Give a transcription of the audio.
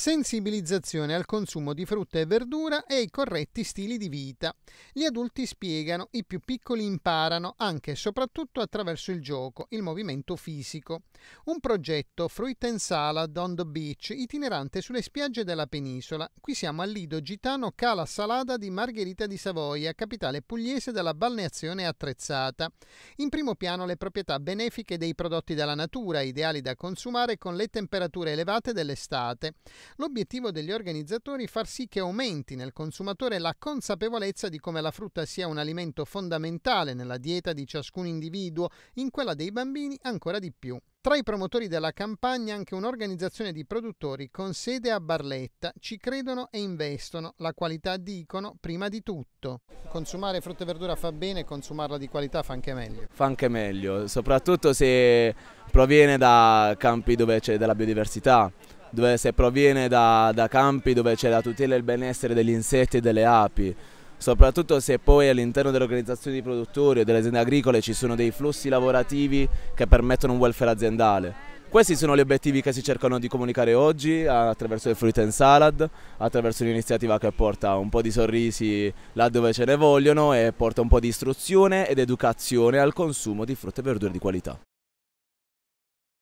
sensibilizzazione al consumo di frutta e verdura e i corretti stili di vita. Gli adulti spiegano, i più piccoli imparano, anche e soprattutto attraverso il gioco, il movimento fisico. Un progetto Fruit and Salad on the Beach, itinerante sulle spiagge della penisola. Qui siamo al lido gitano Cala Salada di Margherita di Savoia, capitale pugliese della balneazione attrezzata. In primo piano le proprietà benefiche dei prodotti della natura, ideali da consumare con le temperature elevate dell'estate. L'obiettivo degli organizzatori è far sì che aumenti nel consumatore la consapevolezza di come la frutta sia un alimento fondamentale nella dieta di ciascun individuo, in quella dei bambini ancora di più. Tra i promotori della campagna anche un'organizzazione di produttori con sede a Barletta ci credono e investono, la qualità dicono prima di tutto. Consumare frutta e verdura fa bene, consumarla di qualità fa anche meglio. Fa anche meglio, soprattutto se proviene da campi dove c'è della biodiversità dove, se proviene da, da campi dove c'è la tutela e il benessere degli insetti e delle api, soprattutto se poi all'interno delle organizzazioni di produttori o delle aziende agricole ci sono dei flussi lavorativi che permettono un welfare aziendale. Questi sono gli obiettivi che si cercano di comunicare oggi attraverso il Fruit and Salad, attraverso un'iniziativa che porta un po' di sorrisi là dove ce ne vogliono e porta un po' di istruzione ed educazione al consumo di frutta e verdure di qualità.